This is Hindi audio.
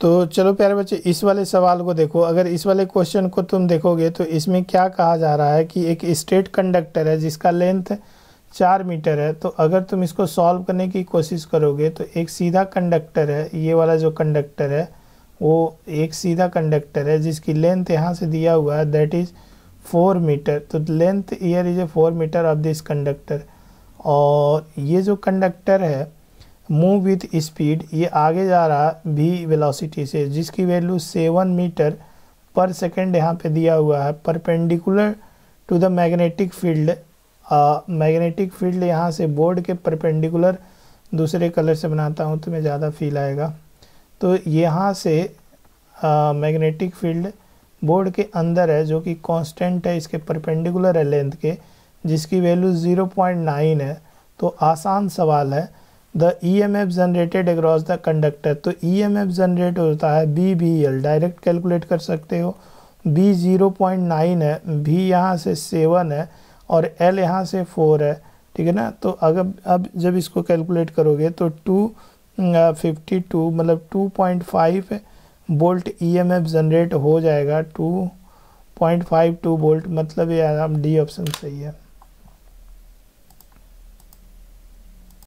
तो चलो प्यारे बच्चे इस वाले सवाल को देखो अगर इस वाले क्वेश्चन को तुम देखोगे तो इसमें क्या कहा जा रहा है कि एक स्ट्रेट कंडक्टर है जिसका लेंथ चार मीटर है तो अगर तुम इसको सॉल्व करने की कोशिश करोगे तो एक सीधा कंडक्टर है ये वाला जो कंडक्टर है वो एक सीधा कंडक्टर है जिसकी लेंथ यहाँ से दिया हुआ है दैट इज़ फोर मीटर तो length here is a four metre of this conductor और ये जो कंडक्टर है मूव विथ स्पीड ये आगे जा रहा भी वेलोसिटी से जिसकी value seven metre per second यहाँ पे दिया हुआ है perpendicular to the magnetic field magnetic field यहाँ से बोर्ड के परपेंडिकुलर दूसरे कलर से बनाता हूँ तो मैं ज़्यादा फील आएगा तो यहाँ से मैग्नेटिक फील्ड बोर्ड के अंदर है जो कि कांस्टेंट है इसके परपेंडिकुलर है लेंथ के जिसकी वैल्यू 0.9 है तो आसान सवाल है the E M F generated across the conductor तो ई एम एफ जनरेट होता है B B L direct calculate कर सकते हो बी ज़ीरो पॉइंट नाइन है बी यहाँ से सेवन है और एल यहाँ से फोर है ठीक है ना तो अगर अब जब इसको कैलकुलेट करोगे तो टू फिफ्टी टू मतलब two point five volt E M F generate हो जाएगा two point five two volt मतलब ये डी ऑप्शन सही है